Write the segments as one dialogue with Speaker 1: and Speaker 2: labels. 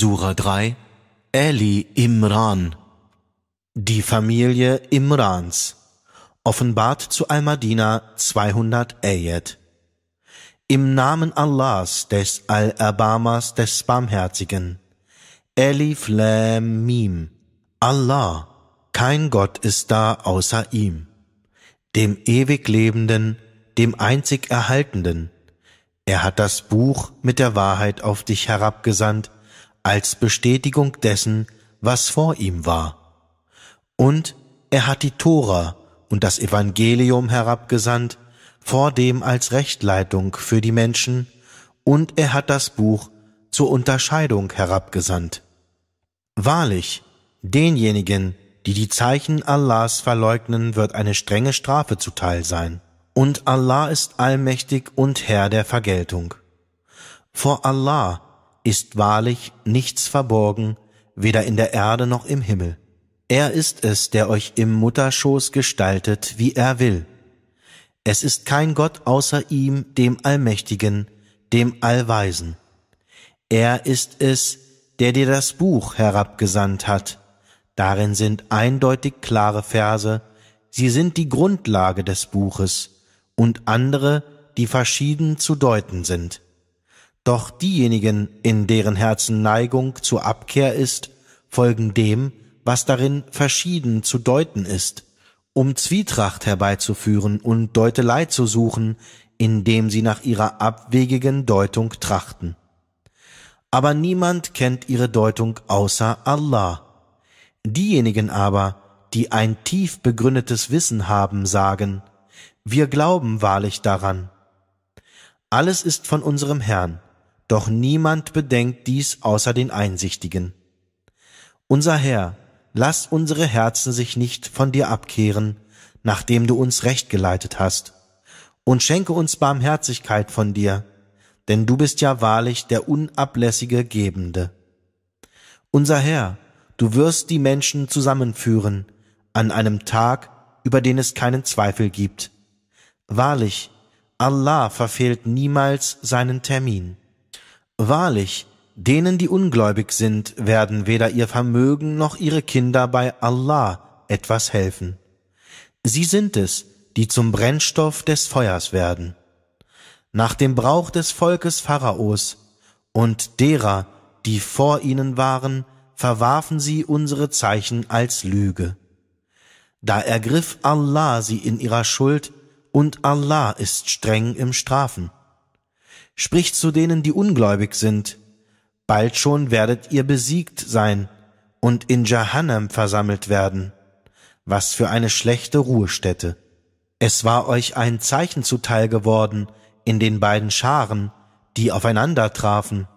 Speaker 1: Sura 3, Ali Imran. Die Familie Imrans. Offenbart zu Al-Madina 200 Ayat. Im Namen Allahs, des al abamas des Barmherzigen. Elif Lam Mim. Allah, kein Gott ist da außer ihm. Dem ewig Lebenden, dem einzig Erhaltenden. Er hat das Buch mit der Wahrheit auf dich herabgesandt, als Bestätigung dessen, was vor ihm war. Und er hat die Tora und das Evangelium herabgesandt, vor dem als Rechtleitung für die Menschen, und er hat das Buch zur Unterscheidung herabgesandt. Wahrlich, denjenigen, die die Zeichen Allahs verleugnen, wird eine strenge Strafe zuteil sein. Und Allah ist allmächtig und Herr der Vergeltung. Vor Allah ist wahrlich nichts verborgen, weder in der Erde noch im Himmel. Er ist es, der euch im Mutterschoß gestaltet, wie er will. Es ist kein Gott außer ihm, dem Allmächtigen, dem Allweisen. Er ist es, der dir das Buch herabgesandt hat. Darin sind eindeutig klare Verse, sie sind die Grundlage des Buches und andere, die verschieden zu deuten sind. Doch diejenigen, in deren Herzen Neigung zur Abkehr ist, folgen dem, was darin verschieden zu deuten ist, um Zwietracht herbeizuführen und Deutelei zu suchen, indem sie nach ihrer abwegigen Deutung trachten. Aber niemand kennt ihre Deutung außer Allah. Diejenigen aber, die ein tief begründetes Wissen haben, sagen, wir glauben wahrlich daran. Alles ist von unserem Herrn doch niemand bedenkt dies außer den Einsichtigen. Unser Herr, lass unsere Herzen sich nicht von dir abkehren, nachdem du uns recht geleitet hast, und schenke uns Barmherzigkeit von dir, denn du bist ja wahrlich der unablässige Gebende. Unser Herr, du wirst die Menschen zusammenführen, an einem Tag, über den es keinen Zweifel gibt. Wahrlich, Allah verfehlt niemals seinen Termin. Wahrlich, denen, die ungläubig sind, werden weder ihr Vermögen noch ihre Kinder bei Allah etwas helfen. Sie sind es, die zum Brennstoff des Feuers werden. Nach dem Brauch des Volkes Pharaos und derer, die vor ihnen waren, verwarfen sie unsere Zeichen als Lüge. Da ergriff Allah sie in ihrer Schuld, und Allah ist streng im Strafen spricht zu denen, die ungläubig sind. Bald schon werdet ihr besiegt sein und in Jahannam versammelt werden. Was für eine schlechte Ruhestätte. Es war euch ein Zeichen zuteil geworden in den beiden Scharen, die aufeinander trafen.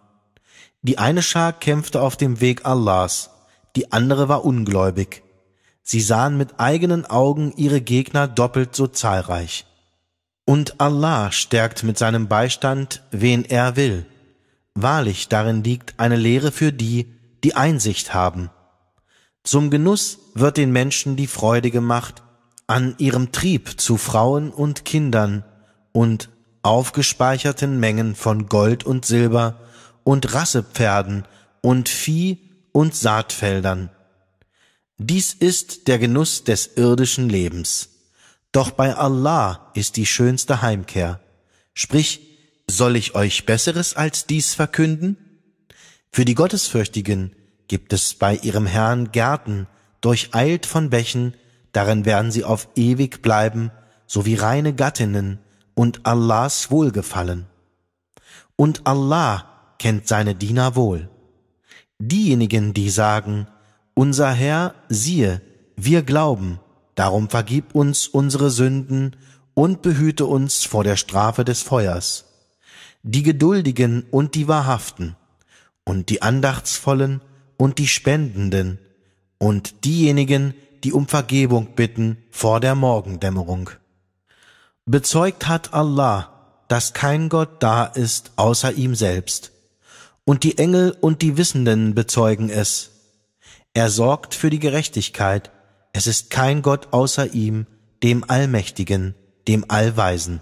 Speaker 1: Die eine Schar kämpfte auf dem Weg Allahs, die andere war ungläubig. Sie sahen mit eigenen Augen ihre Gegner doppelt so zahlreich. Und Allah stärkt mit seinem Beistand, wen er will. Wahrlich darin liegt eine Lehre für die, die Einsicht haben. Zum Genuss wird den Menschen die Freude gemacht an ihrem Trieb zu Frauen und Kindern und aufgespeicherten Mengen von Gold und Silber und Rassepferden und Vieh und Saatfeldern. Dies ist der Genuss des irdischen Lebens. Doch bei Allah ist die schönste Heimkehr. Sprich, soll ich euch Besseres als dies verkünden? Für die Gottesfürchtigen gibt es bei ihrem Herrn Gärten, durcheilt von Bächen, darin werden sie auf ewig bleiben, sowie reine Gattinnen und Allahs Wohlgefallen. Und Allah kennt seine Diener wohl. Diejenigen, die sagen, unser Herr, siehe, wir glauben, Darum vergib uns unsere Sünden und behüte uns vor der Strafe des Feuers. Die Geduldigen und die Wahrhaften und die Andachtsvollen und die Spendenden und diejenigen, die um Vergebung bitten vor der Morgendämmerung. Bezeugt hat Allah, dass kein Gott da ist außer ihm selbst, und die Engel und die Wissenden bezeugen es. Er sorgt für die Gerechtigkeit es ist kein Gott außer ihm, dem Allmächtigen, dem Allweisen.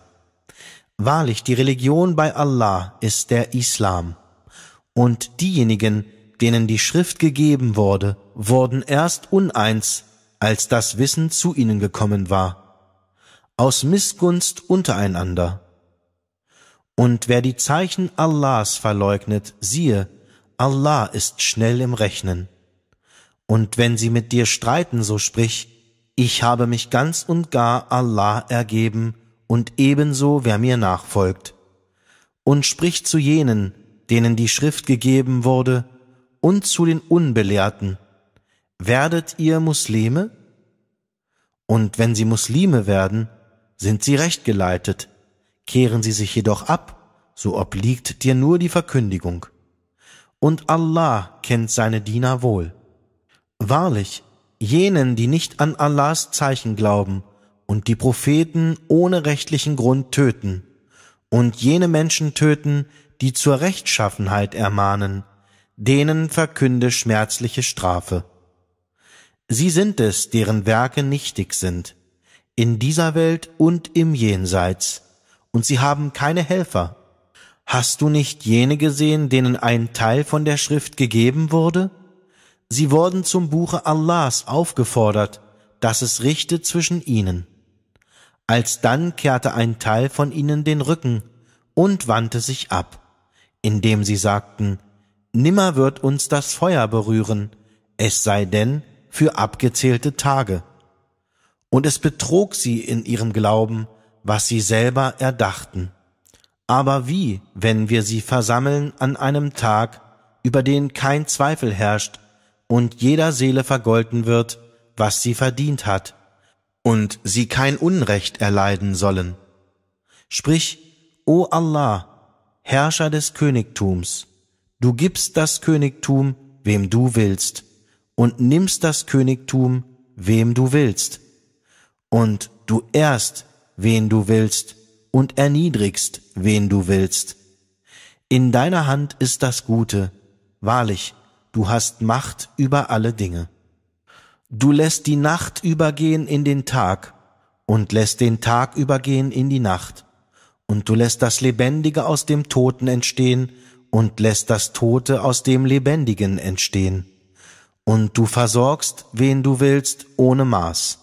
Speaker 1: Wahrlich, die Religion bei Allah ist der Islam. Und diejenigen, denen die Schrift gegeben wurde, wurden erst uneins, als das Wissen zu ihnen gekommen war, aus Missgunst untereinander. Und wer die Zeichen Allahs verleugnet, siehe, Allah ist schnell im Rechnen. Und wenn sie mit dir streiten, so sprich, ich habe mich ganz und gar Allah ergeben und ebenso wer mir nachfolgt. Und sprich zu jenen, denen die Schrift gegeben wurde, und zu den Unbelehrten, werdet ihr Muslime? Und wenn sie Muslime werden, sind sie rechtgeleitet, kehren sie sich jedoch ab, so obliegt dir nur die Verkündigung. Und Allah kennt seine Diener wohl. Wahrlich, jenen, die nicht an Allahs Zeichen glauben und die Propheten ohne rechtlichen Grund töten und jene Menschen töten, die zur Rechtschaffenheit ermahnen, denen verkünde schmerzliche Strafe. Sie sind es, deren Werke nichtig sind, in dieser Welt und im Jenseits, und sie haben keine Helfer. Hast du nicht jene gesehen, denen ein Teil von der Schrift gegeben wurde? Sie wurden zum Buche Allahs aufgefordert, dass es richte zwischen ihnen. Alsdann kehrte ein Teil von ihnen den Rücken und wandte sich ab, indem sie sagten, Nimmer wird uns das Feuer berühren, es sei denn für abgezählte Tage. Und es betrog sie in ihrem Glauben, was sie selber erdachten. Aber wie, wenn wir sie versammeln an einem Tag, über den kein Zweifel herrscht, und jeder Seele vergolten wird, was sie verdient hat, und sie kein Unrecht erleiden sollen. Sprich, O Allah, Herrscher des Königtums, du gibst das Königtum, wem du willst, und nimmst das Königtum, wem du willst, und du ehrst, wen du willst, und erniedrigst, wen du willst. In deiner Hand ist das Gute, wahrlich, du hast Macht über alle Dinge. Du lässt die Nacht übergehen in den Tag und lässt den Tag übergehen in die Nacht, und du lässt das Lebendige aus dem Toten entstehen und lässt das Tote aus dem Lebendigen entstehen, und du versorgst, wen du willst, ohne Maß.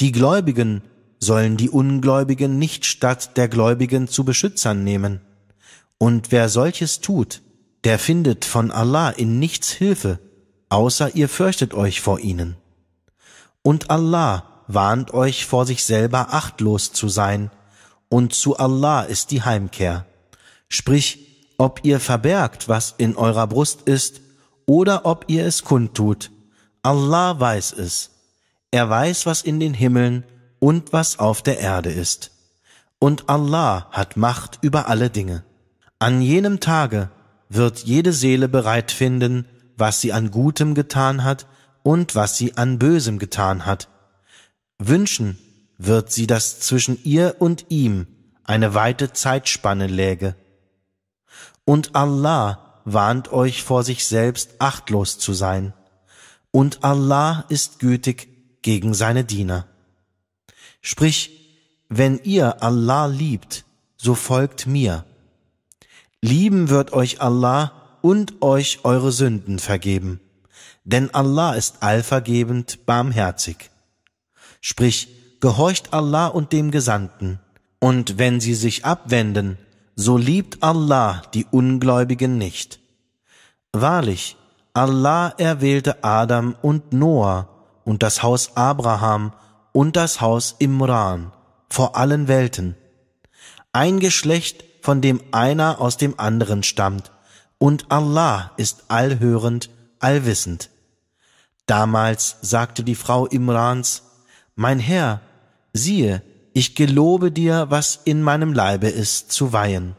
Speaker 1: Die Gläubigen sollen die Ungläubigen nicht statt der Gläubigen zu Beschützern nehmen, und wer solches tut, der findet von Allah in nichts Hilfe, außer ihr fürchtet euch vor ihnen. Und Allah warnt euch vor sich selber achtlos zu sein, und zu Allah ist die Heimkehr. Sprich, ob ihr verbergt, was in eurer Brust ist, oder ob ihr es kundtut. Allah weiß es. Er weiß, was in den Himmeln und was auf der Erde ist. Und Allah hat Macht über alle Dinge. An jenem Tage wird jede Seele bereit finden, was sie an Gutem getan hat und was sie an Bösem getan hat. Wünschen wird sie, dass zwischen ihr und ihm eine weite Zeitspanne läge. Und Allah warnt euch vor sich selbst achtlos zu sein. Und Allah ist gütig gegen seine Diener. Sprich, wenn ihr Allah liebt, so folgt mir lieben wird euch Allah und euch eure Sünden vergeben. Denn Allah ist allvergebend, barmherzig. Sprich, gehorcht Allah und dem Gesandten, und wenn sie sich abwenden, so liebt Allah die Ungläubigen nicht. Wahrlich, Allah erwählte Adam und Noah und das Haus Abraham und das Haus Imran vor allen Welten. Ein Geschlecht von dem einer aus dem anderen stammt, und Allah ist allhörend, allwissend. Damals sagte die Frau Imrans, Mein Herr, siehe, ich gelobe dir, was in meinem Leibe ist, zu weihen.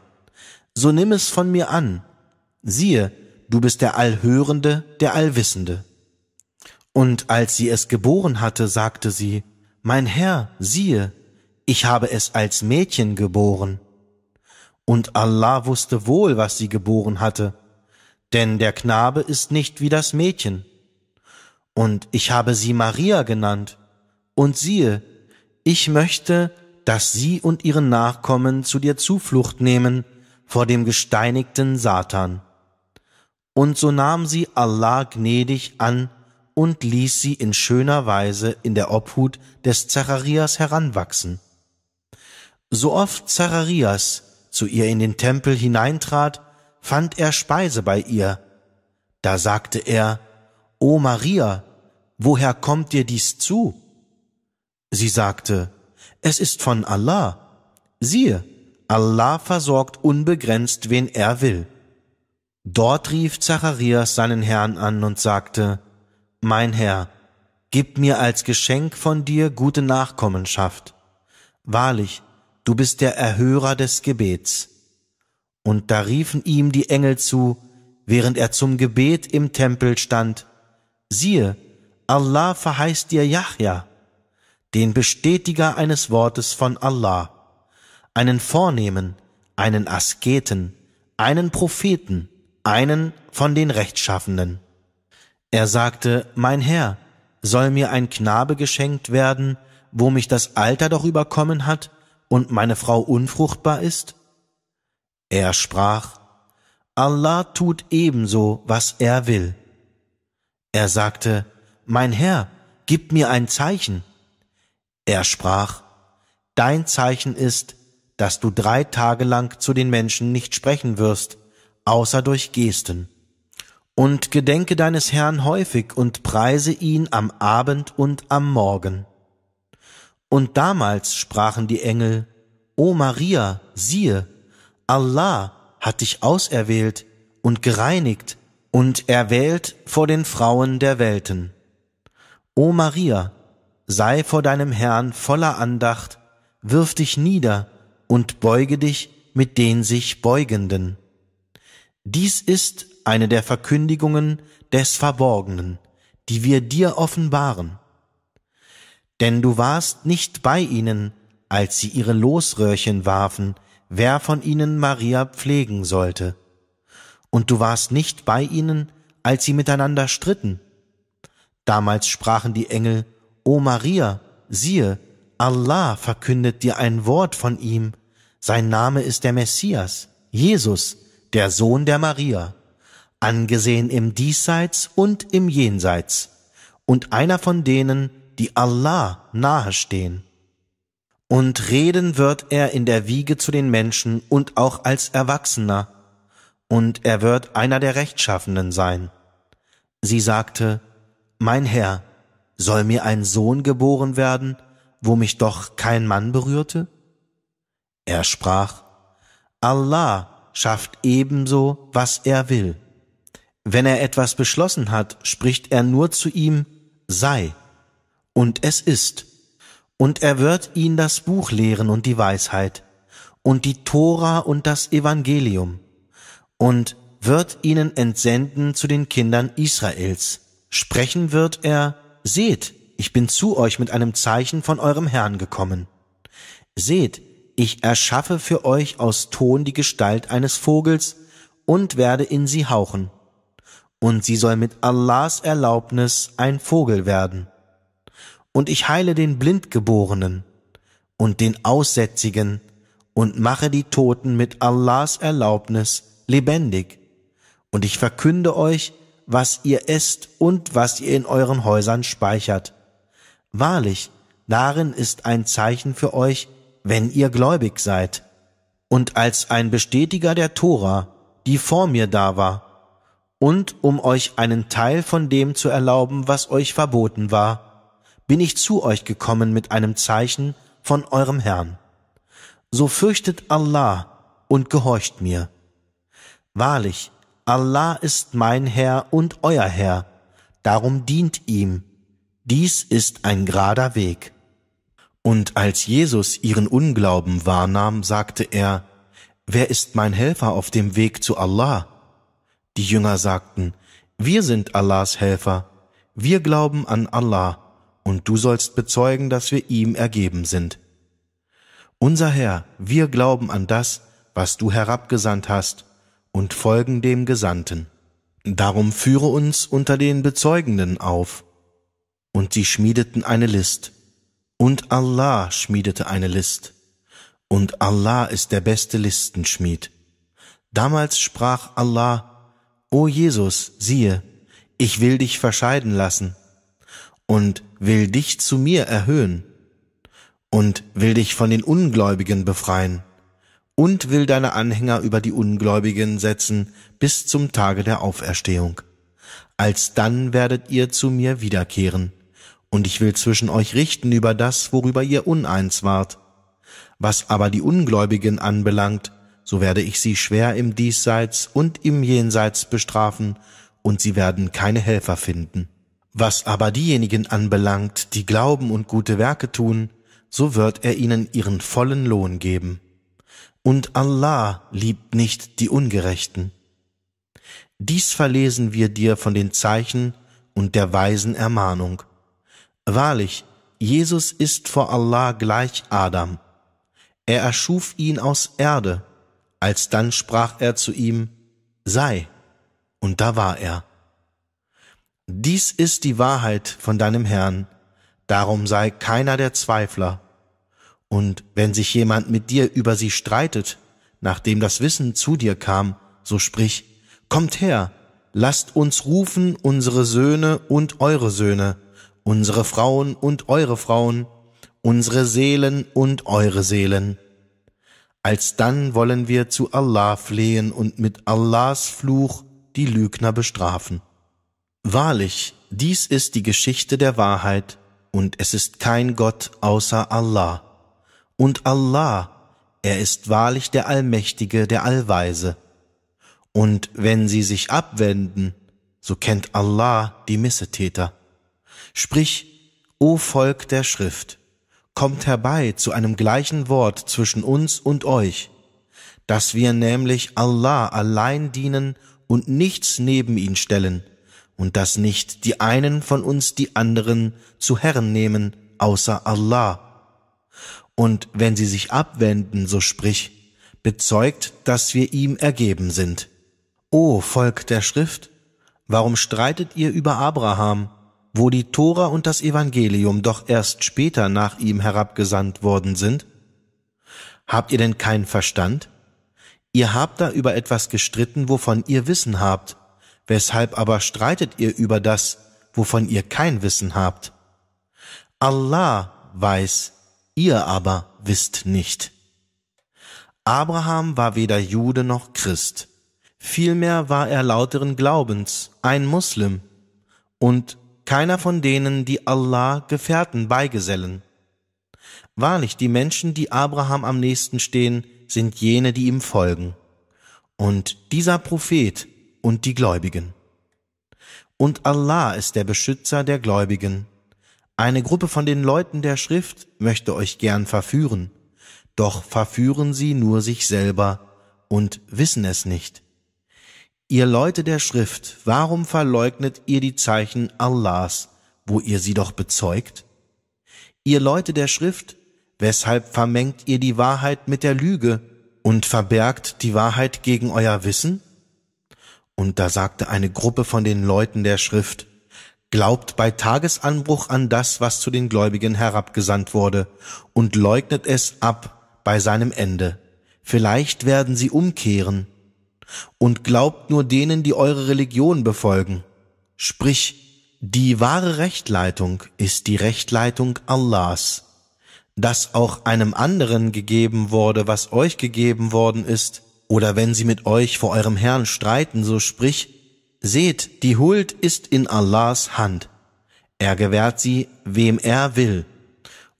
Speaker 1: So nimm es von mir an. Siehe, du bist der Allhörende, der Allwissende. Und als sie es geboren hatte, sagte sie, Mein Herr, siehe, ich habe es als Mädchen geboren. Und Allah wusste wohl, was sie geboren hatte, denn der Knabe ist nicht wie das Mädchen. Und ich habe sie Maria genannt. Und siehe, ich möchte, dass sie und ihren Nachkommen zu dir Zuflucht nehmen vor dem gesteinigten Satan. Und so nahm sie Allah gnädig an und ließ sie in schöner Weise in der Obhut des Zacharias heranwachsen. So oft Zacharias zu ihr in den Tempel hineintrat, fand er Speise bei ihr. Da sagte er, O Maria, woher kommt dir dies zu? Sie sagte, es ist von Allah. Siehe, Allah versorgt unbegrenzt, wen er will. Dort rief Zacharias seinen Herrn an und sagte, Mein Herr, gib mir als Geschenk von dir gute Nachkommenschaft. Wahrlich, du bist der Erhörer des Gebets. Und da riefen ihm die Engel zu, während er zum Gebet im Tempel stand, siehe, Allah verheißt dir Yahya, den Bestätiger eines Wortes von Allah, einen Vornehmen, einen Asketen, einen Propheten, einen von den Rechtschaffenden. Er sagte, Mein Herr, soll mir ein Knabe geschenkt werden, wo mich das Alter doch überkommen hat? und meine Frau unfruchtbar ist? Er sprach, Allah tut ebenso, was er will. Er sagte, Mein Herr, gib mir ein Zeichen. Er sprach, Dein Zeichen ist, dass du drei Tage lang zu den Menschen nicht sprechen wirst, außer durch Gesten. Und gedenke deines Herrn häufig und preise ihn am Abend und am Morgen. Und damals sprachen die Engel, O Maria, siehe, Allah hat dich auserwählt und gereinigt und erwählt vor den Frauen der Welten. O Maria, sei vor deinem Herrn voller Andacht, wirf dich nieder und beuge dich mit den sich Beugenden. Dies ist eine der Verkündigungen des Verborgenen, die wir dir offenbaren denn du warst nicht bei ihnen, als sie ihre Losröhrchen warfen, wer von ihnen Maria pflegen sollte. Und du warst nicht bei ihnen, als sie miteinander stritten. Damals sprachen die Engel, O Maria, siehe, Allah verkündet dir ein Wort von ihm, sein Name ist der Messias, Jesus, der Sohn der Maria, angesehen im Diesseits und im Jenseits, und einer von denen, die Allah nahestehen. Und reden wird er in der Wiege zu den Menschen und auch als Erwachsener, und er wird einer der Rechtschaffenden sein. Sie sagte, Mein Herr, soll mir ein Sohn geboren werden, wo mich doch kein Mann berührte? Er sprach, Allah schafft ebenso, was er will. Wenn er etwas beschlossen hat, spricht er nur zu ihm, sei und es ist. Und er wird ihn das Buch lehren und die Weisheit und die Tora und das Evangelium und wird ihnen entsenden zu den Kindern Israels. Sprechen wird er, seht, ich bin zu euch mit einem Zeichen von eurem Herrn gekommen. Seht, ich erschaffe für euch aus Ton die Gestalt eines Vogels und werde in sie hauchen. Und sie soll mit Allahs Erlaubnis ein Vogel werden und ich heile den Blindgeborenen und den Aussätzigen und mache die Toten mit Allahs Erlaubnis lebendig. Und ich verkünde euch, was ihr esst und was ihr in euren Häusern speichert. Wahrlich, darin ist ein Zeichen für euch, wenn ihr gläubig seid. Und als ein Bestätiger der Tora, die vor mir da war, und um euch einen Teil von dem zu erlauben, was euch verboten war, bin ich zu euch gekommen mit einem Zeichen von eurem Herrn. So fürchtet Allah und gehorcht mir. Wahrlich, Allah ist mein Herr und euer Herr, darum dient ihm. Dies ist ein gerader Weg. Und als Jesus ihren Unglauben wahrnahm, sagte er, Wer ist mein Helfer auf dem Weg zu Allah? Die Jünger sagten, Wir sind Allahs Helfer, wir glauben an Allah und du sollst bezeugen, dass wir ihm ergeben sind. Unser Herr, wir glauben an das, was du herabgesandt hast, und folgen dem Gesandten. Darum führe uns unter den Bezeugenden auf. Und sie schmiedeten eine List, und Allah schmiedete eine List, und Allah ist der beste Listenschmied. Damals sprach Allah, O Jesus, siehe, ich will dich verscheiden lassen, und will dich zu mir erhöhen und will dich von den Ungläubigen befreien und will deine Anhänger über die Ungläubigen setzen bis zum Tage der Auferstehung. Alsdann werdet ihr zu mir wiederkehren, und ich will zwischen euch richten über das, worüber ihr uneins wart. Was aber die Ungläubigen anbelangt, so werde ich sie schwer im Diesseits und im Jenseits bestrafen, und sie werden keine Helfer finden. Was aber diejenigen anbelangt, die glauben und gute Werke tun, so wird er ihnen ihren vollen Lohn geben. Und Allah liebt nicht die Ungerechten. Dies verlesen wir dir von den Zeichen und der weisen Ermahnung. Wahrlich, Jesus ist vor Allah gleich Adam. Er erschuf ihn aus Erde, alsdann sprach er zu ihm, sei, und da war er. Dies ist die Wahrheit von deinem Herrn, darum sei keiner der Zweifler. Und wenn sich jemand mit dir über sie streitet, nachdem das Wissen zu dir kam, so sprich, kommt her, lasst uns rufen unsere Söhne und eure Söhne, unsere Frauen und eure Frauen, unsere Seelen und eure Seelen. Alsdann wollen wir zu Allah flehen und mit Allahs Fluch die Lügner bestrafen. Wahrlich, dies ist die Geschichte der Wahrheit, und es ist kein Gott außer Allah. Und Allah, er ist wahrlich der Allmächtige, der Allweise. Und wenn sie sich abwenden, so kennt Allah die Missetäter. Sprich, O Volk der Schrift, kommt herbei zu einem gleichen Wort zwischen uns und euch, dass wir nämlich Allah allein dienen und nichts neben ihn stellen, und dass nicht die einen von uns die anderen zu Herren nehmen, außer Allah. Und wenn sie sich abwenden, so sprich, bezeugt, dass wir ihm ergeben sind. O Volk der Schrift, warum streitet ihr über Abraham, wo die Tora und das Evangelium doch erst später nach ihm herabgesandt worden sind? Habt ihr denn keinen Verstand? Ihr habt da über etwas gestritten, wovon ihr Wissen habt, Weshalb aber streitet ihr über das, wovon ihr kein Wissen habt? Allah weiß, ihr aber wisst nicht. Abraham war weder Jude noch Christ. Vielmehr war er lauteren Glaubens, ein Muslim und keiner von denen, die Allah Gefährten beigesellen. Wahrlich, die Menschen, die Abraham am nächsten stehen, sind jene, die ihm folgen. Und dieser Prophet, und die Gläubigen. Und Allah ist der Beschützer der Gläubigen. Eine Gruppe von den Leuten der Schrift möchte euch gern verführen, doch verführen sie nur sich selber und wissen es nicht. Ihr Leute der Schrift, warum verleugnet ihr die Zeichen Allahs, wo ihr sie doch bezeugt? Ihr Leute der Schrift, weshalb vermengt ihr die Wahrheit mit der Lüge und verbergt die Wahrheit gegen euer Wissen? Und da sagte eine Gruppe von den Leuten der Schrift, Glaubt bei Tagesanbruch an das, was zu den Gläubigen herabgesandt wurde, und leugnet es ab bei seinem Ende. Vielleicht werden sie umkehren. Und glaubt nur denen, die eure Religion befolgen. Sprich, die wahre Rechtleitung ist die Rechtleitung Allahs. Dass auch einem anderen gegeben wurde, was euch gegeben worden ist, oder wenn sie mit euch vor eurem Herrn streiten, so sprich, seht, die Huld ist in Allahs Hand. Er gewährt sie, wem er will.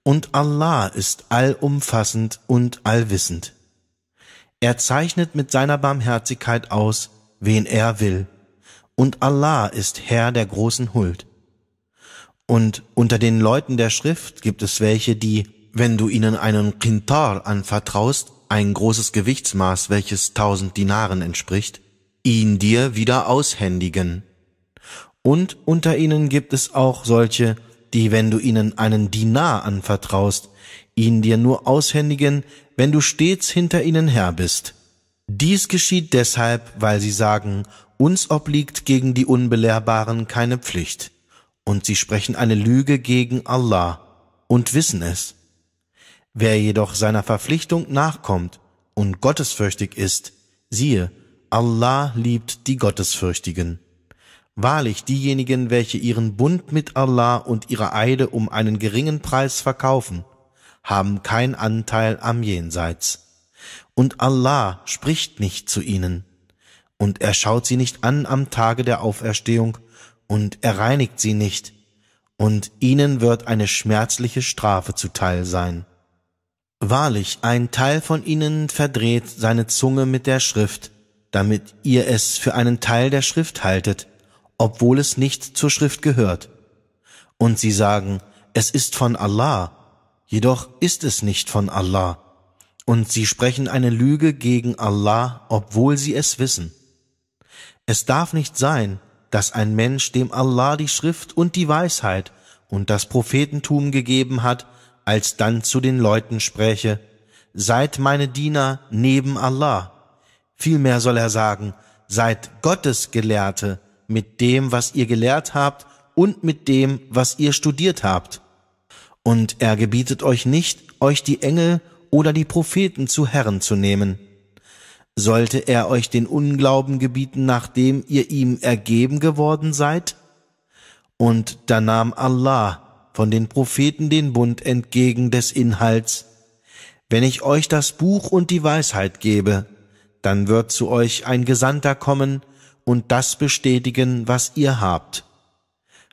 Speaker 1: Und Allah ist allumfassend und allwissend. Er zeichnet mit seiner Barmherzigkeit aus, wen er will. Und Allah ist Herr der großen Huld. Und unter den Leuten der Schrift gibt es welche, die, wenn du ihnen einen Kintar anvertraust, ein großes Gewichtsmaß, welches tausend Dinaren entspricht, ihn dir wieder aushändigen. Und unter ihnen gibt es auch solche, die, wenn du ihnen einen Dinar anvertraust, ihn dir nur aushändigen, wenn du stets hinter ihnen her bist. Dies geschieht deshalb, weil sie sagen, uns obliegt gegen die Unbelehrbaren keine Pflicht, und sie sprechen eine Lüge gegen Allah und wissen es. Wer jedoch seiner Verpflichtung nachkommt und gottesfürchtig ist, siehe, Allah liebt die Gottesfürchtigen. Wahrlich diejenigen, welche ihren Bund mit Allah und ihre Eide um einen geringen Preis verkaufen, haben kein Anteil am Jenseits. Und Allah spricht nicht zu ihnen. Und er schaut sie nicht an am Tage der Auferstehung, und er reinigt sie nicht, und ihnen wird eine schmerzliche Strafe zuteil sein. Wahrlich, ein Teil von ihnen verdreht seine Zunge mit der Schrift, damit ihr es für einen Teil der Schrift haltet, obwohl es nicht zur Schrift gehört. Und sie sagen, es ist von Allah, jedoch ist es nicht von Allah. Und sie sprechen eine Lüge gegen Allah, obwohl sie es wissen. Es darf nicht sein, dass ein Mensch, dem Allah die Schrift und die Weisheit und das Prophetentum gegeben hat, als dann zu den Leuten spräche, Seid meine Diener neben Allah. Vielmehr soll er sagen, Seid Gottes Gelehrte mit dem, was ihr gelehrt habt und mit dem, was ihr studiert habt. Und er gebietet euch nicht, euch die Engel oder die Propheten zu Herren zu nehmen. Sollte er euch den Unglauben gebieten, nachdem ihr ihm ergeben geworden seid? Und da nahm Allah von den Propheten den Bund entgegen des Inhalts. Wenn ich euch das Buch und die Weisheit gebe, dann wird zu euch ein Gesandter kommen und das bestätigen, was ihr habt.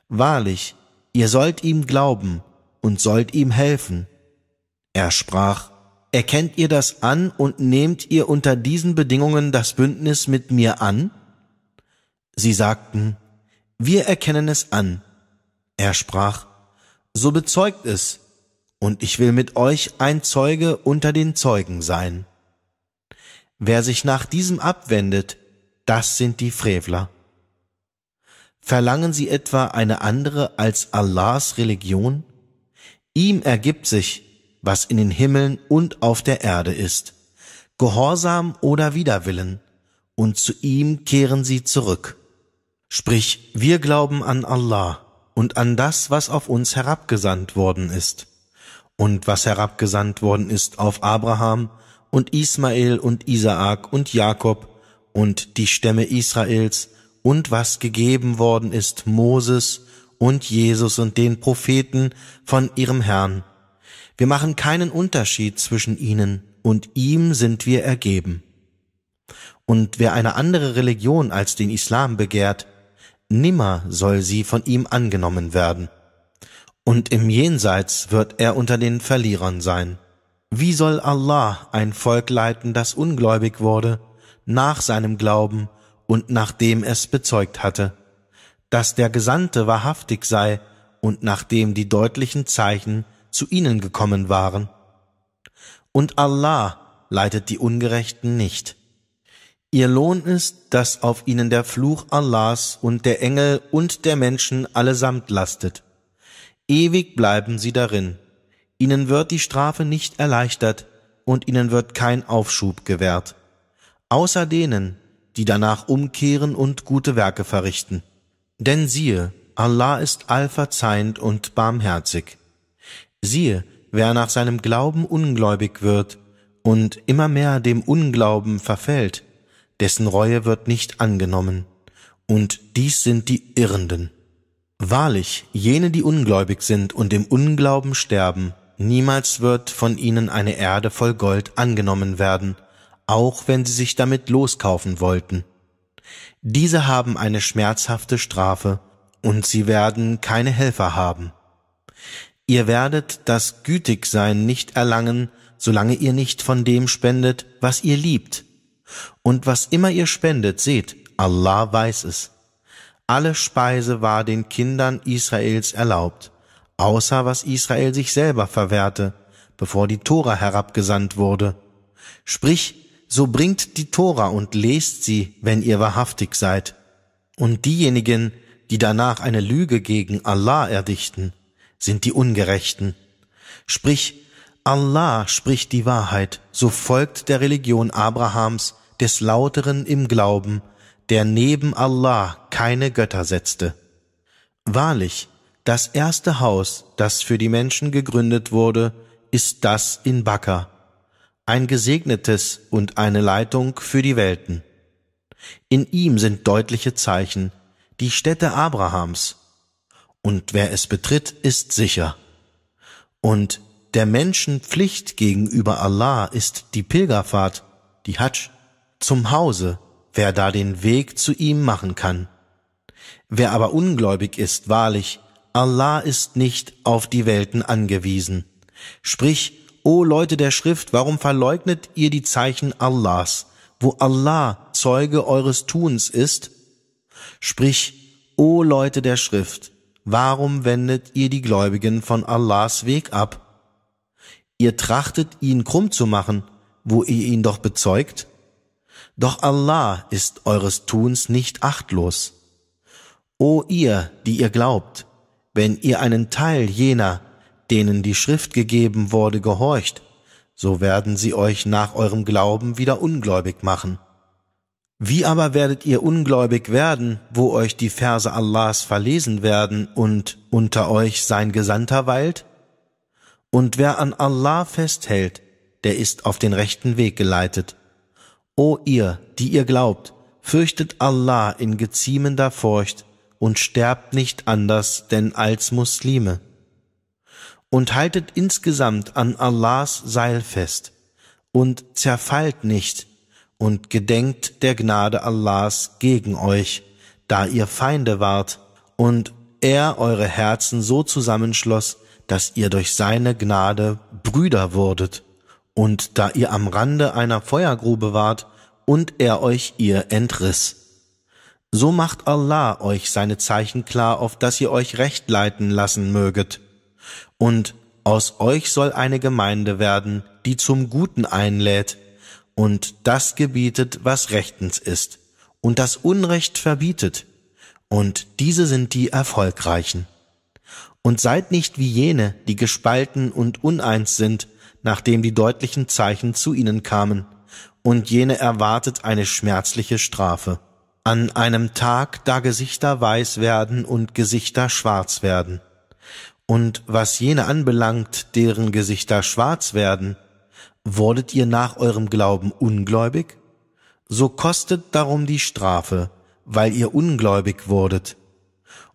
Speaker 1: Wahrlich, ihr sollt ihm glauben und sollt ihm helfen. Er sprach, Erkennt ihr das an und nehmt ihr unter diesen Bedingungen das Bündnis mit mir an? Sie sagten, wir erkennen es an. Er sprach, so bezeugt es, und ich will mit euch ein Zeuge unter den Zeugen sein. Wer sich nach diesem abwendet, das sind die Frevler. Verlangen sie etwa eine andere als Allahs Religion? Ihm ergibt sich, was in den Himmeln und auf der Erde ist, Gehorsam oder Widerwillen, und zu ihm kehren sie zurück. Sprich, wir glauben an Allah und an das, was auf uns herabgesandt worden ist. Und was herabgesandt worden ist auf Abraham und Ismael und Isaak und Jakob und die Stämme Israels und was gegeben worden ist Moses und Jesus und den Propheten von ihrem Herrn. Wir machen keinen Unterschied zwischen ihnen und ihm sind wir ergeben. Und wer eine andere Religion als den Islam begehrt, nimmer soll sie von ihm angenommen werden. Und im Jenseits wird er unter den Verlierern sein. Wie soll Allah ein Volk leiten, das ungläubig wurde, nach seinem Glauben und nachdem es bezeugt hatte, dass der Gesandte wahrhaftig sei und nachdem die deutlichen Zeichen zu ihnen gekommen waren? Und Allah leitet die Ungerechten nicht. Ihr Lohn ist, dass auf ihnen der Fluch Allahs und der Engel und der Menschen allesamt lastet. Ewig bleiben sie darin. Ihnen wird die Strafe nicht erleichtert und ihnen wird kein Aufschub gewährt. Außer denen, die danach umkehren und gute Werke verrichten. Denn siehe, Allah ist allverzeihend und barmherzig. Siehe, wer nach seinem Glauben ungläubig wird und immer mehr dem Unglauben verfällt, dessen Reue wird nicht angenommen. Und dies sind die Irrenden. Wahrlich, jene, die ungläubig sind und im Unglauben sterben, niemals wird von ihnen eine Erde voll Gold angenommen werden, auch wenn sie sich damit loskaufen wollten. Diese haben eine schmerzhafte Strafe, und sie werden keine Helfer haben. Ihr werdet das Gütigsein nicht erlangen, solange ihr nicht von dem spendet, was ihr liebt, und was immer ihr spendet, seht, Allah weiß es. Alle Speise war den Kindern Israels erlaubt, außer was Israel sich selber verwehrte, bevor die Tora herabgesandt wurde. Sprich, so bringt die Tora und lest sie, wenn ihr wahrhaftig seid. Und diejenigen, die danach eine Lüge gegen Allah erdichten, sind die Ungerechten. Sprich, Allah spricht die Wahrheit, so folgt der Religion Abrahams, des Lauteren im Glauben, der neben Allah keine Götter setzte. Wahrlich, das erste Haus, das für die Menschen gegründet wurde, ist das in Bakka, ein gesegnetes und eine Leitung für die Welten. In ihm sind deutliche Zeichen, die Städte Abrahams. Und wer es betritt, ist sicher. Und der Menschen Pflicht gegenüber Allah ist die Pilgerfahrt, die Hadsch, zum Hause, wer da den Weg zu ihm machen kann. Wer aber ungläubig ist, wahrlich, Allah ist nicht auf die Welten angewiesen. Sprich, O Leute der Schrift, warum verleugnet ihr die Zeichen Allahs, wo Allah Zeuge eures Tuns ist? Sprich, O Leute der Schrift, warum wendet ihr die Gläubigen von Allahs Weg ab? Ihr trachtet, ihn krumm zu machen, wo ihr ihn doch bezeugt? Doch Allah ist eures Tuns nicht achtlos. O ihr, die ihr glaubt, wenn ihr einen Teil jener, denen die Schrift gegeben wurde, gehorcht, so werden sie euch nach eurem Glauben wieder ungläubig machen. Wie aber werdet ihr ungläubig werden, wo euch die Verse Allahs verlesen werden und unter euch sein Gesandter weilt? Und wer an Allah festhält, der ist auf den rechten Weg geleitet. O ihr, die ihr glaubt, fürchtet Allah in geziemender Furcht und sterbt nicht anders denn als Muslime. Und haltet insgesamt an Allahs Seil fest und zerfallt nicht und gedenkt der Gnade Allahs gegen euch, da ihr Feinde wart und er eure Herzen so zusammenschloss, dass ihr durch seine Gnade Brüder wurdet, und da ihr am Rande einer Feuergrube wart und er euch ihr entriss. So macht Allah euch seine Zeichen klar, auf dass ihr euch recht leiten lassen möget. Und aus euch soll eine Gemeinde werden, die zum Guten einlädt und das gebietet, was rechtens ist und das Unrecht verbietet. Und diese sind die Erfolgreichen. Und seid nicht wie jene, die gespalten und uneins sind, nachdem die deutlichen Zeichen zu ihnen kamen, und jene erwartet eine schmerzliche Strafe. An einem Tag, da Gesichter weiß werden und Gesichter schwarz werden. Und was jene anbelangt, deren Gesichter schwarz werden, wurdet ihr nach eurem Glauben ungläubig? So kostet darum die Strafe, weil ihr ungläubig wurdet,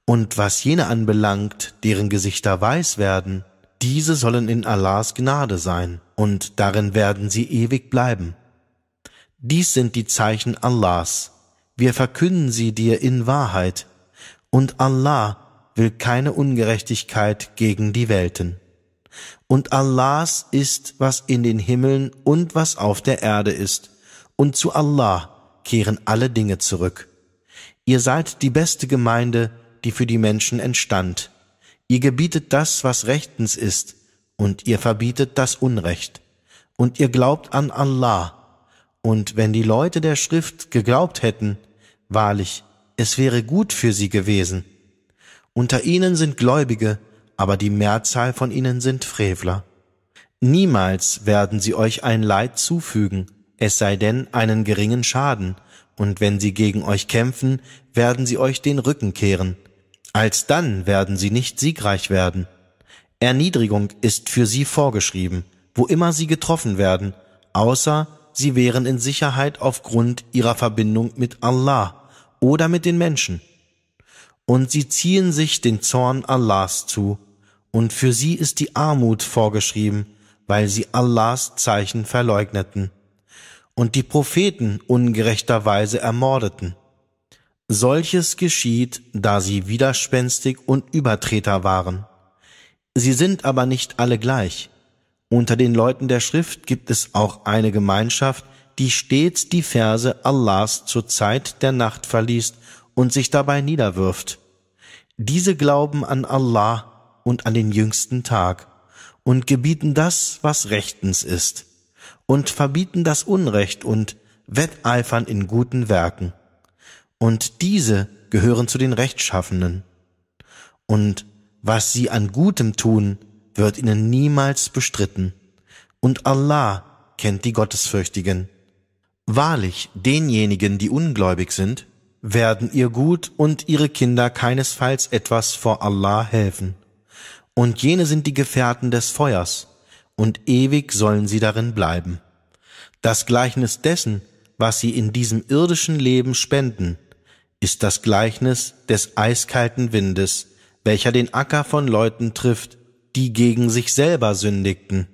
Speaker 1: und was jene anbelangt, deren Gesichter weiß werden, diese sollen in Allahs Gnade sein, und darin werden sie ewig bleiben. Dies sind die Zeichen Allahs, wir verkünden sie dir in Wahrheit, und Allah will keine Ungerechtigkeit gegen die Welten. Und Allahs ist, was in den Himmeln und was auf der Erde ist, und zu Allah kehren alle Dinge zurück. Ihr seid die beste Gemeinde, die für die Menschen entstand. Ihr gebietet das, was rechtens ist, und ihr verbietet das Unrecht. Und ihr glaubt an Allah. Und wenn die Leute der Schrift geglaubt hätten, wahrlich, es wäre gut für sie gewesen. Unter ihnen sind Gläubige, aber die Mehrzahl von ihnen sind Frevler. Niemals werden sie euch ein Leid zufügen, es sei denn einen geringen Schaden, und wenn sie gegen euch kämpfen, werden sie euch den Rücken kehren, Alsdann werden sie nicht siegreich werden. Erniedrigung ist für sie vorgeschrieben, wo immer sie getroffen werden, außer sie wären in Sicherheit aufgrund ihrer Verbindung mit Allah oder mit den Menschen. Und sie ziehen sich den Zorn Allahs zu, und für sie ist die Armut vorgeschrieben, weil sie Allahs Zeichen verleugneten und die Propheten ungerechterweise ermordeten. Solches geschieht, da sie widerspenstig und Übertreter waren. Sie sind aber nicht alle gleich. Unter den Leuten der Schrift gibt es auch eine Gemeinschaft, die stets die Verse Allahs zur Zeit der Nacht verliest und sich dabei niederwirft. Diese glauben an Allah und an den jüngsten Tag und gebieten das, was rechtens ist, und verbieten das Unrecht und wetteifern in guten Werken und diese gehören zu den Rechtschaffenen. Und was sie an Gutem tun, wird ihnen niemals bestritten. Und Allah kennt die Gottesfürchtigen. Wahrlich, denjenigen, die ungläubig sind, werden ihr Gut und ihre Kinder keinesfalls etwas vor Allah helfen. Und jene sind die Gefährten des Feuers, und ewig sollen sie darin bleiben. Das Gleichnis dessen, was sie in diesem irdischen Leben spenden, ist das Gleichnis des eiskalten Windes, welcher den Acker von Leuten trifft, die gegen sich selber sündigten.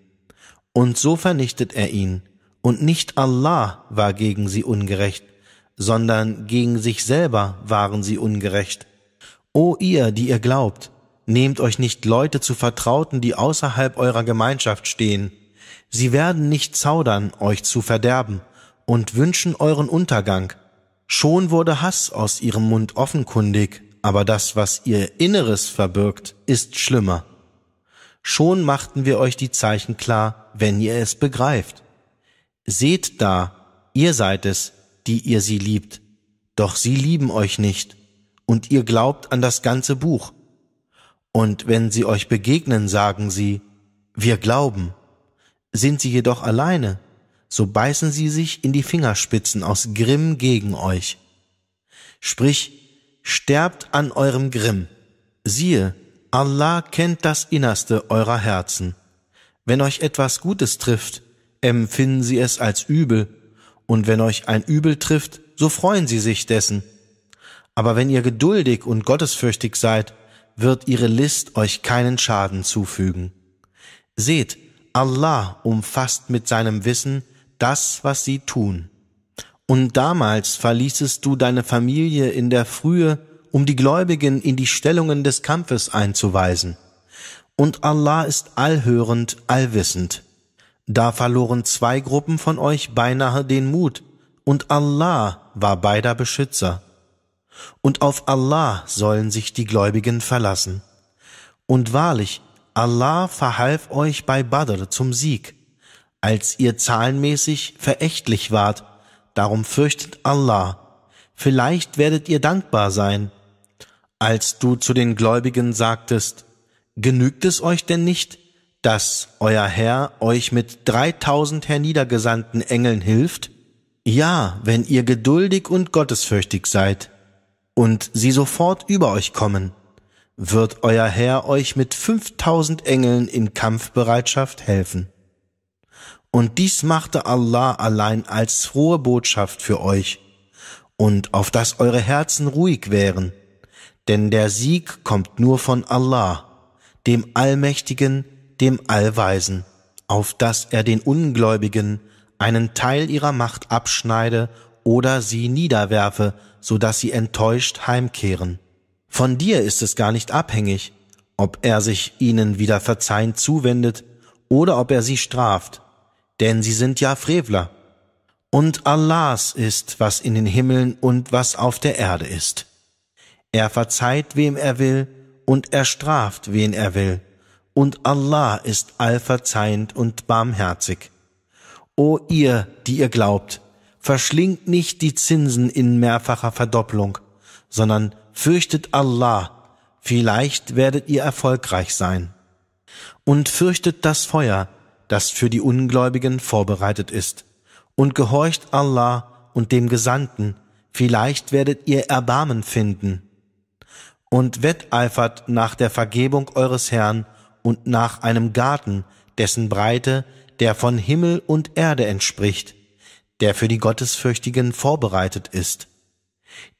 Speaker 1: Und so vernichtet er ihn, und nicht Allah war gegen sie ungerecht, sondern gegen sich selber waren sie ungerecht. O ihr, die ihr glaubt, nehmt euch nicht Leute zu Vertrauten, die außerhalb eurer Gemeinschaft stehen. Sie werden nicht zaudern, euch zu verderben, und wünschen euren Untergang – Schon wurde Hass aus ihrem Mund offenkundig, aber das, was ihr Inneres verbirgt, ist schlimmer. Schon machten wir euch die Zeichen klar, wenn ihr es begreift. Seht da, ihr seid es, die ihr sie liebt, doch sie lieben euch nicht, und ihr glaubt an das ganze Buch. Und wenn sie euch begegnen, sagen sie, wir glauben. Sind sie jedoch alleine, so beißen sie sich in die Fingerspitzen aus Grimm gegen euch. Sprich, sterbt an eurem Grimm. Siehe, Allah kennt das Innerste eurer Herzen. Wenn euch etwas Gutes trifft, empfinden sie es als übel, und wenn euch ein Übel trifft, so freuen sie sich dessen. Aber wenn ihr geduldig und gottesfürchtig seid, wird ihre List euch keinen Schaden zufügen. Seht, Allah umfasst mit seinem Wissen das, was sie tun. Und damals verließest du deine Familie in der Frühe, um die Gläubigen in die Stellungen des Kampfes einzuweisen. Und Allah ist allhörend, allwissend. Da verloren zwei Gruppen von euch beinahe den Mut, und Allah war beider Beschützer. Und auf Allah sollen sich die Gläubigen verlassen. Und wahrlich, Allah verhalf euch bei Badr zum Sieg, als ihr zahlenmäßig verächtlich wart, darum fürchtet Allah, vielleicht werdet ihr dankbar sein. Als du zu den Gläubigen sagtest, genügt es euch denn nicht, dass euer Herr euch mit dreitausend herniedergesandten Engeln hilft? Ja, wenn ihr geduldig und gottesfürchtig seid, und sie sofort über euch kommen, wird euer Herr euch mit fünftausend Engeln in Kampfbereitschaft helfen. Und dies machte Allah allein als frohe Botschaft für euch und auf dass eure Herzen ruhig wären. Denn der Sieg kommt nur von Allah, dem Allmächtigen, dem Allweisen, auf dass er den Ungläubigen einen Teil ihrer Macht abschneide oder sie niederwerfe, so dass sie enttäuscht heimkehren. Von dir ist es gar nicht abhängig, ob er sich ihnen wieder verzeihend zuwendet oder ob er sie straft denn sie sind ja Frevler. Und Allahs ist, was in den Himmeln und was auf der Erde ist. Er verzeiht, wem er will, und er straft, wen er will. Und Allah ist allverzeihend und barmherzig. O ihr, die ihr glaubt, verschlingt nicht die Zinsen in mehrfacher Verdopplung, sondern fürchtet Allah, vielleicht werdet ihr erfolgreich sein. Und fürchtet das Feuer, das für die Ungläubigen vorbereitet ist. Und gehorcht Allah und dem Gesandten, vielleicht werdet ihr Erbarmen finden. Und wetteifert nach der Vergebung eures Herrn und nach einem Garten, dessen Breite der von Himmel und Erde entspricht, der für die Gottesfürchtigen vorbereitet ist,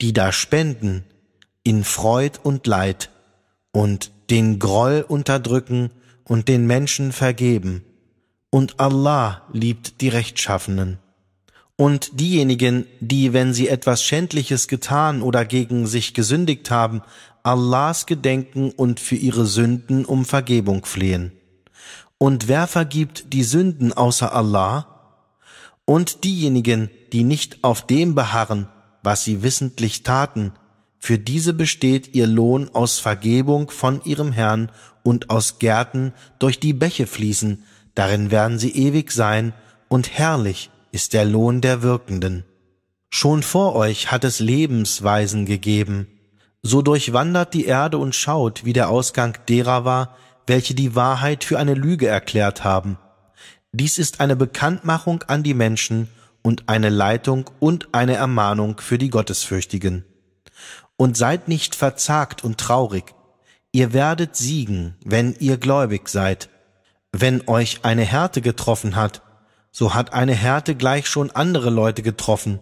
Speaker 1: die da spenden in Freud und Leid und den Groll unterdrücken und den Menschen vergeben und Allah liebt die Rechtschaffenen. Und diejenigen, die, wenn sie etwas Schändliches getan oder gegen sich gesündigt haben, Allahs gedenken und für ihre Sünden um Vergebung flehen. Und wer vergibt die Sünden außer Allah? Und diejenigen, die nicht auf dem beharren, was sie wissentlich taten, für diese besteht ihr Lohn aus Vergebung von ihrem Herrn und aus Gärten durch die Bäche fließen, darin werden sie ewig sein, und herrlich ist der Lohn der Wirkenden. Schon vor euch hat es Lebensweisen gegeben, so durchwandert die Erde und schaut, wie der Ausgang derer war, welche die Wahrheit für eine Lüge erklärt haben. Dies ist eine Bekanntmachung an die Menschen und eine Leitung und eine Ermahnung für die Gottesfürchtigen. Und seid nicht verzagt und traurig, ihr werdet siegen, wenn ihr gläubig seid, wenn euch eine Härte getroffen hat, so hat eine Härte gleich schon andere Leute getroffen.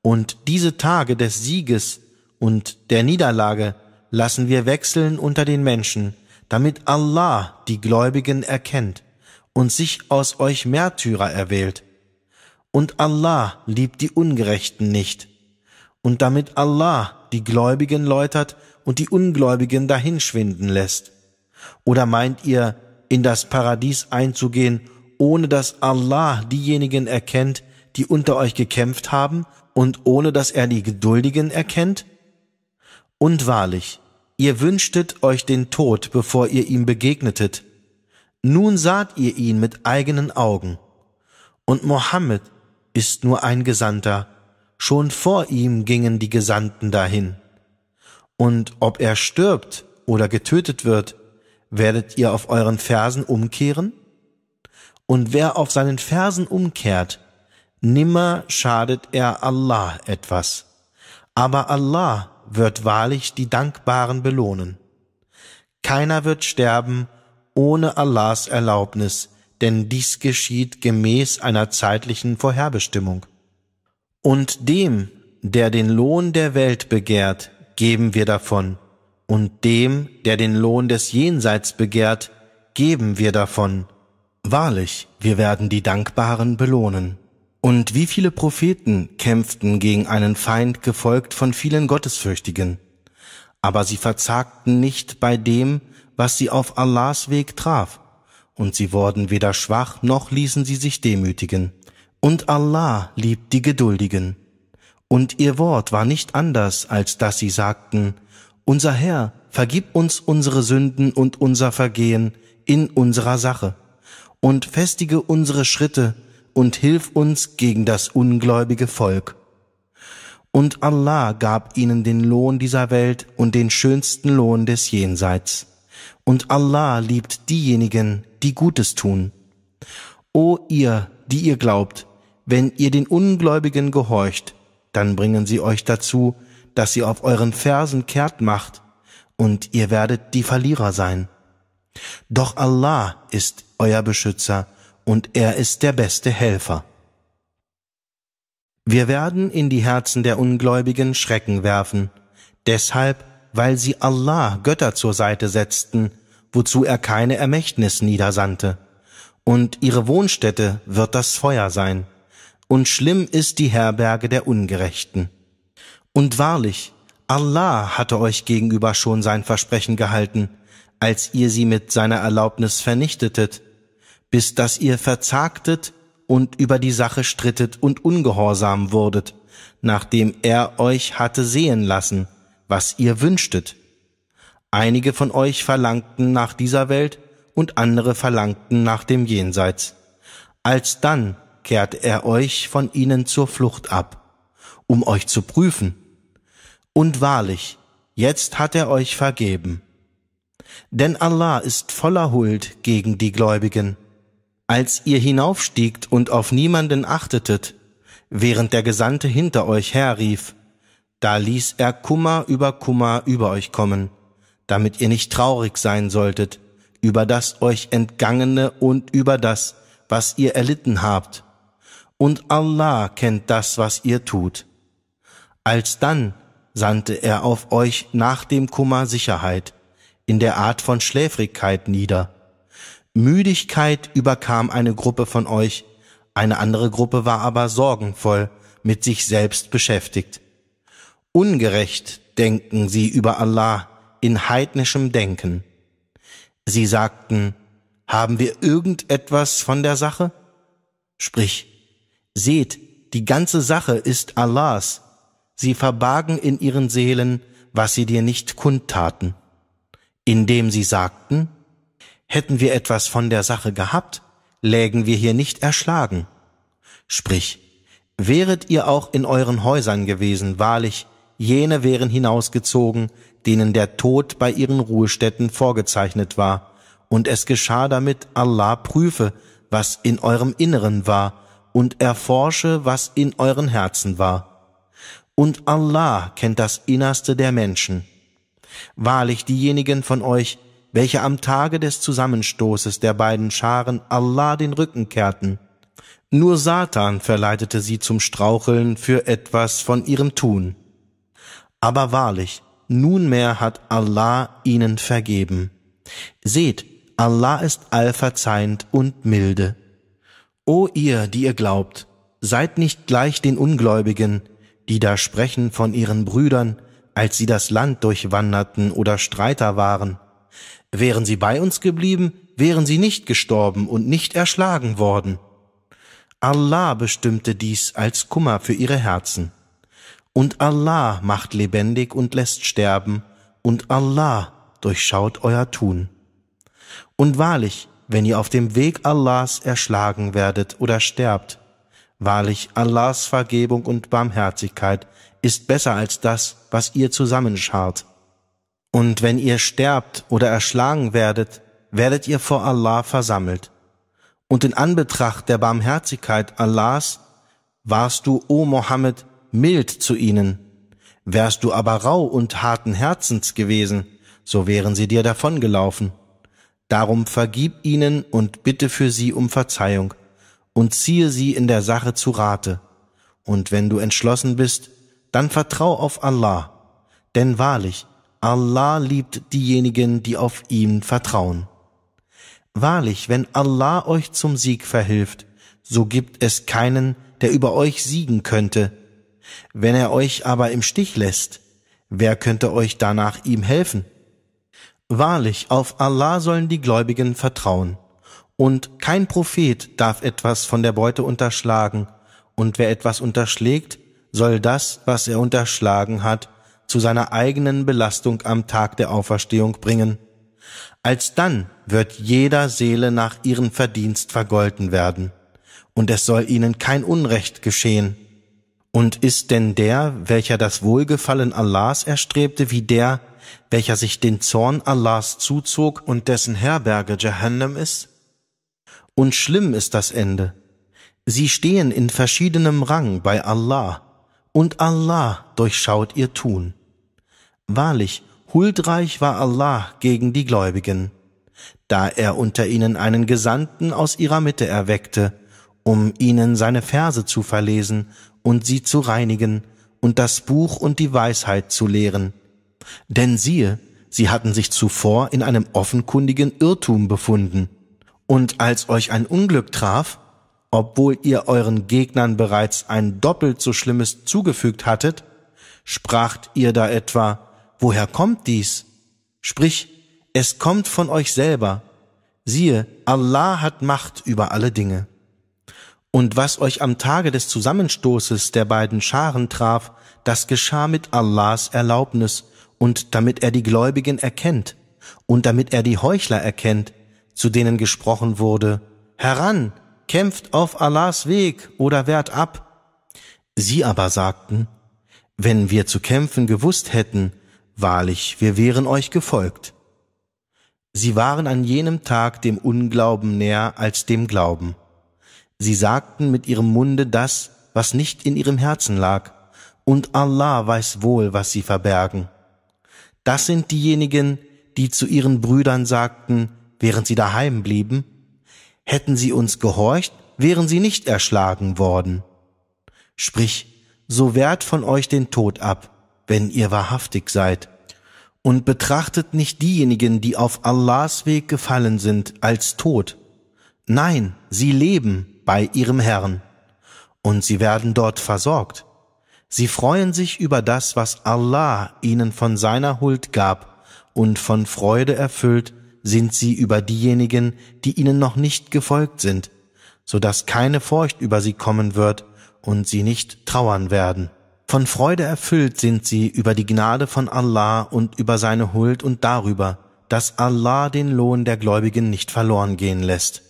Speaker 1: Und diese Tage des Sieges und der Niederlage lassen wir wechseln unter den Menschen, damit Allah die Gläubigen erkennt und sich aus euch Märtyrer erwählt. Und Allah liebt die Ungerechten nicht. Und damit Allah die Gläubigen läutert und die Ungläubigen dahinschwinden lässt. Oder meint ihr, in das Paradies einzugehen, ohne dass Allah diejenigen erkennt, die unter euch gekämpft haben, und ohne dass er die Geduldigen erkennt? Und wahrlich, ihr wünschtet euch den Tod, bevor ihr ihm begegnetet. Nun saht ihr ihn mit eigenen Augen. Und Mohammed ist nur ein Gesandter, schon vor ihm gingen die Gesandten dahin. Und ob er stirbt oder getötet wird, werdet ihr auf euren Fersen umkehren? Und wer auf seinen Fersen umkehrt, nimmer schadet er Allah etwas. Aber Allah wird wahrlich die Dankbaren belohnen. Keiner wird sterben ohne Allahs Erlaubnis, denn dies geschieht gemäß einer zeitlichen Vorherbestimmung. Und dem, der den Lohn der Welt begehrt, geben wir davon, und dem, der den Lohn des Jenseits begehrt, geben wir davon. Wahrlich, wir werden die Dankbaren belohnen. Und wie viele Propheten kämpften gegen einen Feind, gefolgt von vielen Gottesfürchtigen. Aber sie verzagten nicht bei dem, was sie auf Allahs Weg traf, und sie wurden weder schwach noch ließen sie sich demütigen. Und Allah liebt die Geduldigen. Und ihr Wort war nicht anders, als dass sie sagten, unser Herr, vergib uns unsere Sünden und unser Vergehen in unserer Sache und festige unsere Schritte und hilf uns gegen das ungläubige Volk. Und Allah gab ihnen den Lohn dieser Welt und den schönsten Lohn des Jenseits. Und Allah liebt diejenigen, die Gutes tun. O ihr, die ihr glaubt, wenn ihr den Ungläubigen gehorcht, dann bringen sie euch dazu, dass ihr auf euren Fersen kehrt macht, und ihr werdet die Verlierer sein. Doch Allah ist euer Beschützer, und er ist der beste Helfer. Wir werden in die Herzen der Ungläubigen Schrecken werfen, deshalb, weil sie Allah Götter zur Seite setzten, wozu er keine Ermächtnis niedersandte. Und ihre Wohnstätte wird das Feuer sein, und schlimm ist die Herberge der Ungerechten. Und wahrlich, Allah hatte euch gegenüber schon sein Versprechen gehalten, als ihr sie mit seiner Erlaubnis vernichtetet, bis dass ihr verzagtet und über die Sache strittet und ungehorsam wurdet, nachdem er euch hatte sehen lassen, was ihr wünschtet. Einige von euch verlangten nach dieser Welt und andere verlangten nach dem Jenseits. Alsdann kehrt er euch von ihnen zur Flucht ab um euch zu prüfen. Und wahrlich, jetzt hat er euch vergeben. Denn Allah ist voller Huld gegen die Gläubigen. Als ihr hinaufstiegt und auf niemanden achtetet, während der Gesandte hinter euch herrief, da ließ er Kummer über Kummer über euch kommen, damit ihr nicht traurig sein solltet über das euch entgangene und über das, was ihr erlitten habt. Und Allah kennt das, was ihr tut. Alsdann sandte er auf euch nach dem Kummer Sicherheit in der Art von Schläfrigkeit nieder. Müdigkeit überkam eine Gruppe von euch, eine andere Gruppe war aber sorgenvoll mit sich selbst beschäftigt. Ungerecht denken sie über Allah in heidnischem Denken. Sie sagten, haben wir irgendetwas von der Sache? Sprich, seht, die ganze Sache ist Allahs sie verbargen in ihren Seelen, was sie dir nicht kundtaten, indem sie sagten, hätten wir etwas von der Sache gehabt, lägen wir hier nicht erschlagen. Sprich, wäret ihr auch in euren Häusern gewesen, wahrlich, jene wären hinausgezogen, denen der Tod bei ihren Ruhestätten vorgezeichnet war, und es geschah damit, Allah prüfe, was in eurem Inneren war, und erforsche, was in euren Herzen war und Allah kennt das Innerste der Menschen. Wahrlich diejenigen von euch, welche am Tage des Zusammenstoßes der beiden Scharen Allah den Rücken kehrten. Nur Satan verleitete sie zum Straucheln für etwas von ihrem Tun. Aber wahrlich, nunmehr hat Allah ihnen vergeben. Seht, Allah ist allverzeihend und milde. O ihr, die ihr glaubt, seid nicht gleich den Ungläubigen, die da sprechen von ihren Brüdern, als sie das Land durchwanderten oder Streiter waren. Wären sie bei uns geblieben, wären sie nicht gestorben und nicht erschlagen worden. Allah bestimmte dies als Kummer für ihre Herzen. Und Allah macht lebendig und lässt sterben, und Allah durchschaut euer Tun. Und wahrlich, wenn ihr auf dem Weg Allahs erschlagen werdet oder sterbt, Wahrlich, Allahs Vergebung und Barmherzigkeit ist besser als das, was ihr zusammenschart. Und wenn ihr sterbt oder erschlagen werdet, werdet ihr vor Allah versammelt. Und in Anbetracht der Barmherzigkeit Allahs warst du, o Mohammed, mild zu ihnen. Wärst du aber rau und harten Herzens gewesen, so wären sie dir davongelaufen. Darum vergib ihnen und bitte für sie um Verzeihung, und ziehe sie in der Sache zu Rate. Und wenn du entschlossen bist, dann vertrau auf Allah, denn wahrlich, Allah liebt diejenigen, die auf ihn vertrauen. Wahrlich, wenn Allah euch zum Sieg verhilft, so gibt es keinen, der über euch siegen könnte. Wenn er euch aber im Stich lässt, wer könnte euch danach ihm helfen? Wahrlich, auf Allah sollen die Gläubigen vertrauen. Und kein Prophet darf etwas von der Beute unterschlagen, und wer etwas unterschlägt, soll das, was er unterschlagen hat, zu seiner eigenen Belastung am Tag der Auferstehung bringen. Alsdann wird jeder Seele nach ihrem Verdienst vergolten werden, und es soll ihnen kein Unrecht geschehen. Und ist denn der, welcher das Wohlgefallen Allahs erstrebte, wie der, welcher sich den Zorn Allahs zuzog und dessen Herberge Jahannam ist? und schlimm ist das Ende. Sie stehen in verschiedenem Rang bei Allah, und Allah durchschaut ihr Tun. Wahrlich, huldreich war Allah gegen die Gläubigen, da er unter ihnen einen Gesandten aus ihrer Mitte erweckte, um ihnen seine Verse zu verlesen und sie zu reinigen und das Buch und die Weisheit zu lehren. Denn siehe, sie hatten sich zuvor in einem offenkundigen Irrtum befunden – und als euch ein Unglück traf, obwohl ihr euren Gegnern bereits ein doppelt so schlimmes zugefügt hattet, spracht ihr da etwa, woher kommt dies? Sprich, es kommt von euch selber. Siehe, Allah hat Macht über alle Dinge. Und was euch am Tage des Zusammenstoßes der beiden Scharen traf, das geschah mit Allahs Erlaubnis und damit er die Gläubigen erkennt und damit er die Heuchler erkennt zu denen gesprochen wurde, Heran, kämpft auf Allahs Weg oder wehrt ab. Sie aber sagten, wenn wir zu kämpfen gewusst hätten, wahrlich, wir wären euch gefolgt. Sie waren an jenem Tag dem Unglauben näher als dem Glauben. Sie sagten mit ihrem Munde das, was nicht in ihrem Herzen lag, und Allah weiß wohl, was sie verbergen. Das sind diejenigen, die zu ihren Brüdern sagten, während sie daheim blieben? Hätten sie uns gehorcht, wären sie nicht erschlagen worden. Sprich, so wehrt von euch den Tod ab, wenn ihr wahrhaftig seid. Und betrachtet nicht diejenigen, die auf Allahs Weg gefallen sind, als tot. Nein, sie leben bei ihrem Herrn. Und sie werden dort versorgt. Sie freuen sich über das, was Allah ihnen von seiner Huld gab, und von Freude erfüllt sind sie über diejenigen, die ihnen noch nicht gefolgt sind, so dass keine Furcht über sie kommen wird und sie nicht trauern werden. Von Freude erfüllt sind sie über die Gnade von Allah und über seine Huld und darüber, dass Allah den Lohn der Gläubigen nicht verloren gehen lässt.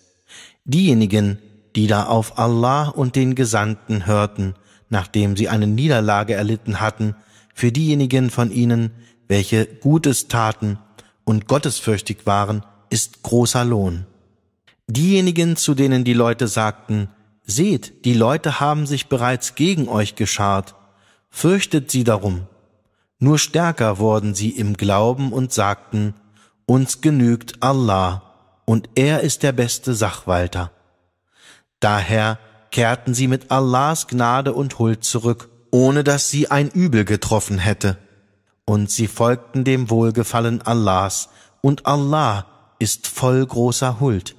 Speaker 1: Diejenigen, die da auf Allah und den Gesandten hörten, nachdem sie eine Niederlage erlitten hatten, für diejenigen von ihnen, welche Gutes taten und gottesfürchtig waren, ist großer Lohn. Diejenigen, zu denen die Leute sagten, Seht, die Leute haben sich bereits gegen euch geschart, fürchtet sie darum. Nur stärker wurden sie im Glauben und sagten, Uns genügt Allah, und er ist der beste Sachwalter. Daher kehrten sie mit Allahs Gnade und Huld zurück, ohne dass sie ein Übel getroffen hätte und sie folgten dem Wohlgefallen Allahs, und Allah ist voll großer Huld.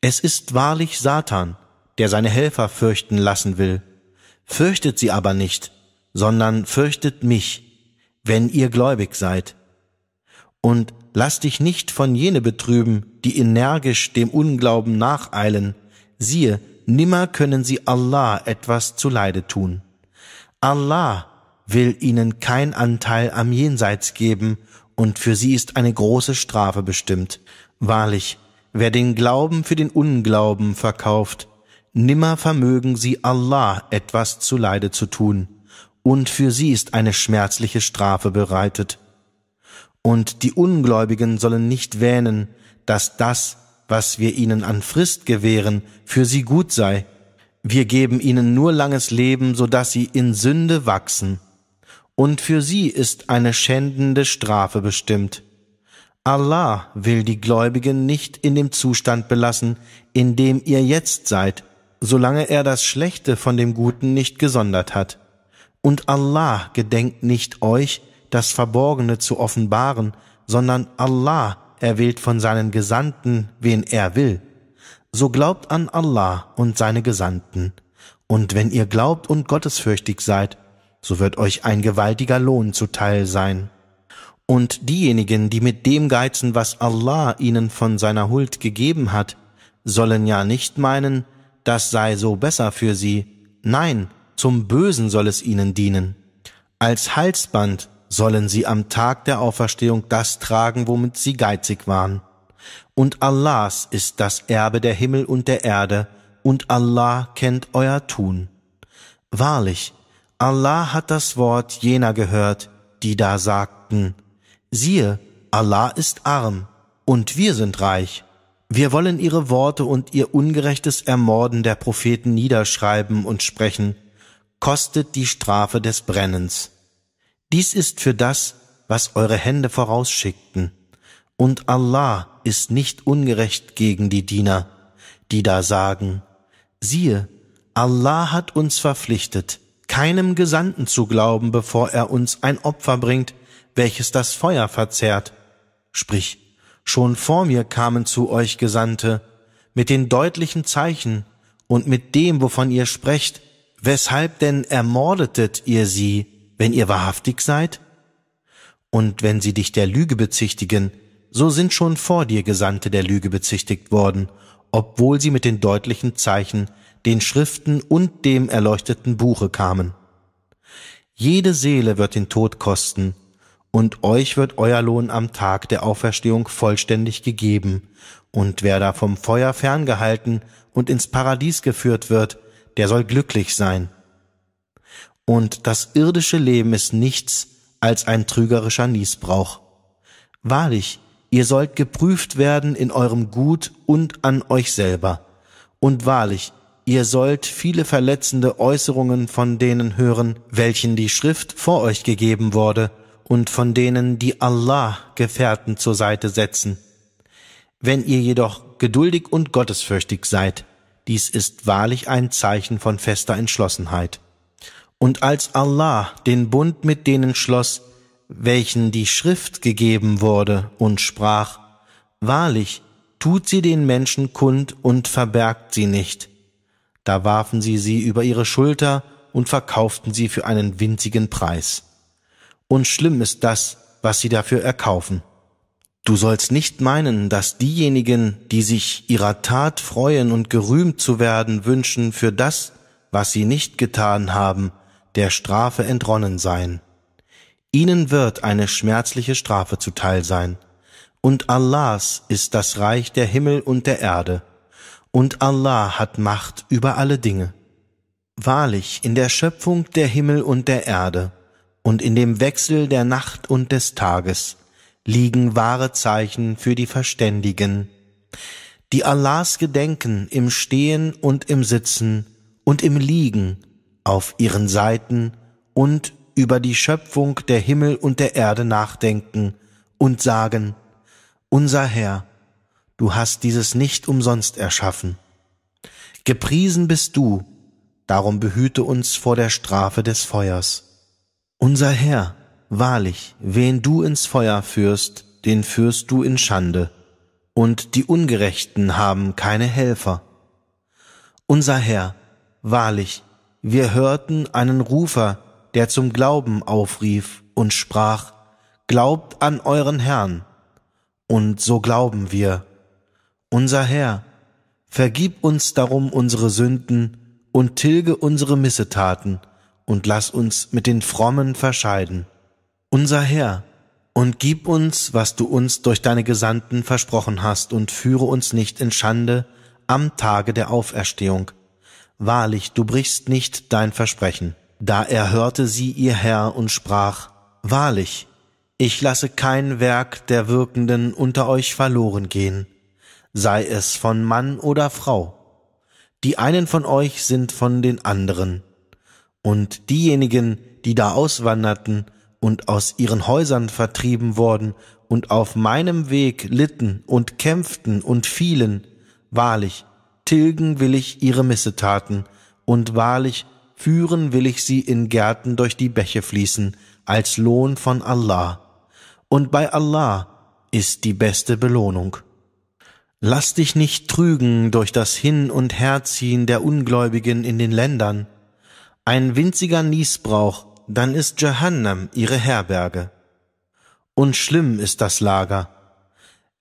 Speaker 1: Es ist wahrlich Satan, der seine Helfer fürchten lassen will. Fürchtet sie aber nicht, sondern fürchtet mich, wenn ihr gläubig seid. Und lass dich nicht von jene betrüben, die energisch dem Unglauben nacheilen. Siehe, nimmer können sie Allah etwas zuleide tun. Allah will ihnen kein Anteil am Jenseits geben, und für sie ist eine große Strafe bestimmt. Wahrlich, wer den Glauben für den Unglauben verkauft, nimmer vermögen sie Allah etwas zuleide zu tun, und für sie ist eine schmerzliche Strafe bereitet. Und die Ungläubigen sollen nicht wähnen, dass das, was wir ihnen an Frist gewähren, für sie gut sei. Wir geben ihnen nur langes Leben, so dass sie in Sünde wachsen und für sie ist eine schändende Strafe bestimmt. Allah will die Gläubigen nicht in dem Zustand belassen, in dem ihr jetzt seid, solange er das Schlechte von dem Guten nicht gesondert hat. Und Allah gedenkt nicht euch, das Verborgene zu offenbaren, sondern Allah erwählt von seinen Gesandten, wen er will. So glaubt an Allah und seine Gesandten. Und wenn ihr glaubt und gottesfürchtig seid, so wird euch ein gewaltiger Lohn zuteil sein. Und diejenigen, die mit dem geizen, was Allah ihnen von seiner Huld gegeben hat, sollen ja nicht meinen, das sei so besser für sie, nein, zum Bösen soll es ihnen dienen. Als Halsband sollen sie am Tag der Auferstehung das tragen, womit sie geizig waren. Und Allahs ist das Erbe der Himmel und der Erde, und Allah kennt euer Tun. Wahrlich, Allah hat das Wort jener gehört, die da sagten, siehe, Allah ist arm und wir sind reich. Wir wollen ihre Worte und ihr ungerechtes Ermorden der Propheten niederschreiben und sprechen, kostet die Strafe des Brennens. Dies ist für das, was eure Hände vorausschickten. Und Allah ist nicht ungerecht gegen die Diener, die da sagen, siehe, Allah hat uns verpflichtet, keinem Gesandten zu glauben, bevor er uns ein Opfer bringt, welches das Feuer verzehrt. Sprich, schon vor mir kamen zu euch Gesandte, mit den deutlichen Zeichen und mit dem, wovon ihr sprecht, weshalb denn ermordetet ihr sie, wenn ihr wahrhaftig seid? Und wenn sie dich der Lüge bezichtigen, so sind schon vor dir Gesandte der Lüge bezichtigt worden, obwohl sie mit den deutlichen Zeichen den Schriften und dem erleuchteten Buche kamen. Jede Seele wird den Tod kosten, und euch wird euer Lohn am Tag der Auferstehung vollständig gegeben, und wer da vom Feuer ferngehalten und ins Paradies geführt wird, der soll glücklich sein. Und das irdische Leben ist nichts als ein trügerischer Niesbrauch. Wahrlich, ihr sollt geprüft werden in eurem Gut und an euch selber. Und wahrlich, ihr sollt viele verletzende Äußerungen von denen hören, welchen die Schrift vor euch gegeben wurde, und von denen, die Allah Gefährten zur Seite setzen. Wenn ihr jedoch geduldig und gottesfürchtig seid, dies ist wahrlich ein Zeichen von fester Entschlossenheit. Und als Allah den Bund mit denen schloss, welchen die Schrift gegeben wurde, und sprach, Wahrlich, tut sie den Menschen kund und verbergt sie nicht. Da warfen sie sie über ihre Schulter und verkauften sie für einen winzigen Preis. Und schlimm ist das, was sie dafür erkaufen. Du sollst nicht meinen, dass diejenigen, die sich ihrer Tat freuen und gerühmt zu werden wünschen, für das, was sie nicht getan haben, der Strafe entronnen seien. Ihnen wird eine schmerzliche Strafe zuteil sein. Und Allahs ist das Reich der Himmel und der Erde und Allah hat Macht über alle Dinge. Wahrlich, in der Schöpfung der Himmel und der Erde und in dem Wechsel der Nacht und des Tages liegen wahre Zeichen für die Verständigen, die Allahs gedenken im Stehen und im Sitzen und im Liegen auf ihren Seiten und über die Schöpfung der Himmel und der Erde nachdenken und sagen, unser Herr, du hast dieses nicht umsonst erschaffen. Gepriesen bist du, darum behüte uns vor der Strafe des Feuers. Unser Herr, wahrlich, wen du ins Feuer führst, den führst du in Schande, und die Ungerechten haben keine Helfer. Unser Herr, wahrlich, wir hörten einen Rufer, der zum Glauben aufrief und sprach, Glaubt an euren Herrn, und so glauben wir unser Herr, vergib uns darum unsere Sünden und tilge unsere Missetaten und lass uns mit den Frommen verscheiden. Unser Herr, und gib uns, was du uns durch deine Gesandten versprochen hast, und führe uns nicht in Schande am Tage der Auferstehung. Wahrlich, du brichst nicht dein Versprechen. Da erhörte sie ihr Herr und sprach, Wahrlich, ich lasse kein Werk der Wirkenden unter euch verloren gehen sei es von Mann oder Frau. Die einen von euch sind von den anderen. Und diejenigen, die da auswanderten und aus ihren Häusern vertrieben wurden und auf meinem Weg litten und kämpften und fielen, wahrlich, tilgen will ich ihre Missetaten, und wahrlich, führen will ich sie in Gärten durch die Bäche fließen, als Lohn von Allah. Und bei Allah ist die beste Belohnung. Lass dich nicht trügen durch das Hin- und Herziehen der Ungläubigen in den Ländern. Ein winziger Niesbrauch, dann ist Jahannam ihre Herberge. Und schlimm ist das Lager.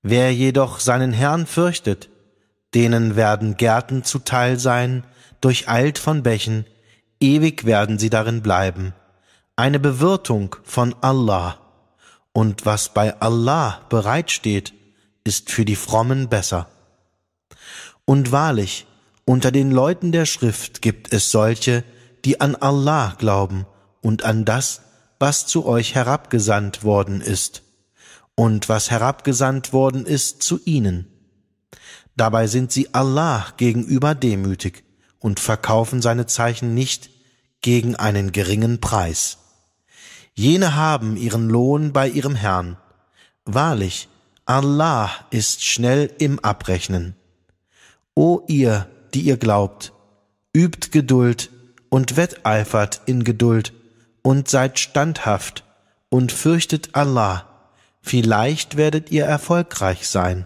Speaker 1: Wer jedoch seinen Herrn fürchtet, denen werden Gärten zuteil sein, durcheilt von Bächen, ewig werden sie darin bleiben. Eine Bewirtung von Allah. Und was bei Allah bereitsteht, ist für die Frommen besser. Und wahrlich, unter den Leuten der Schrift gibt es solche, die an Allah glauben und an das, was zu euch herabgesandt worden ist, und was herabgesandt worden ist zu ihnen. Dabei sind sie Allah gegenüber demütig und verkaufen seine Zeichen nicht gegen einen geringen Preis. Jene haben ihren Lohn bei ihrem Herrn. Wahrlich, Allah ist schnell im Abrechnen. O ihr, die ihr glaubt, übt Geduld und wetteifert in Geduld und seid standhaft und fürchtet Allah, vielleicht werdet ihr erfolgreich sein.